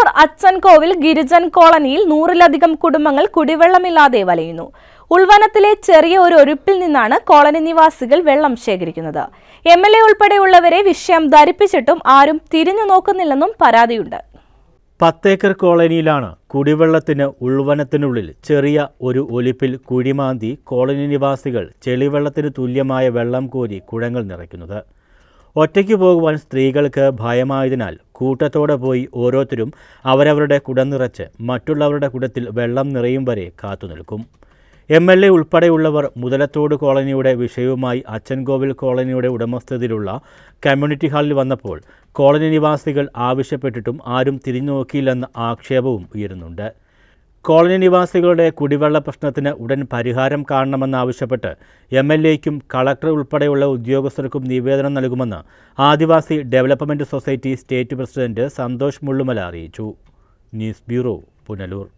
കണ്ണൂർ അച്ചൻകോവിൽ ഗിരിജൻ കോളനിയിൽ നൂറിലധികം കുടുംബങ്ങൾ കുടിവെള്ളമില്ലാതെ വലയുന്നു ഉൾവനത്തിലെ ചെറിയ ഒരു ഒരുപ്പിൽ നിന്നാണ് കോളനി നിവാസികൾ വെള്ളം ശേഖരിക്കുന്നത് എം എൽ എ ഉൾപ്പെടെയുള്ളവരെ വിഷയം ധരിപ്പിച്ചിട്ടും ആരും തിരിഞ്ഞു നോക്കുന്നില്ലെന്നും പരാതിയുണ്ട് പത്തേക്കർ കോളനിയിലാണ് കുടിവെള്ളത്തിന് ഉൾവനത്തിനുള്ളിൽ ചെറിയ ഒരു ഒലിപ്പിൽ കുഴിമാന്തി കോളനി നിവാസികൾ ചെളിവെള്ളത്തിന് തുല്യമായ വെള്ളം കോരി കുഴങ്ങൾ നിറയ്ക്കുന്നത് ഒറ്റയ്ക്ക് പോകുവാൻ സ്ത്രീകൾക്ക് ഭയമായതിനാൽ കൂട്ടത്തോടെ പോയി ഓരോരുത്തരും അവരവരുടെ കുടം നിറച്ച് മറ്റുള്ളവരുടെ കുടത്തിൽ വെള്ളം നിറയും വരെ കാത്തുനിൽക്കും എം എൽ എ ഉൾപ്പെടെയുള്ളവർ മുതലത്തോട് കോളനിയുടെ വിഷയവുമായി അച്ചൻകോവിൽ കോളനിയുടെ ഉടമസ്ഥതയിലുള്ള കമ്മ്യൂണിറ്റി ഹാളിൽ വന്നപ്പോൾ കോളനി നിവാസികൾ ആവശ്യപ്പെട്ടിട്ടും ആരും തിരിഞ്ഞു നോക്കിയില്ലെന്ന ആക്ഷേപവും ഉയരുന്നുണ്ട് കോളനി നിവാസികളുടെ കുടിവെള്ള പ്രശ്നത്തിന് ഉടൻ പരിഹാരം കാണണമെന്നാവശ്യപ്പെട്ട് എം എൽ എയ്ക്കും കളക്ടർ ഉൾപ്പെടെയുള്ള ഉദ്യോഗസ്ഥർക്കും നിവേദനം നൽകുമെന്ന് Adivasi development society state president Santhosh Mullumala അറിയിച്ചു ന്യൂസ് ബ്യൂറോ പുനലൂർ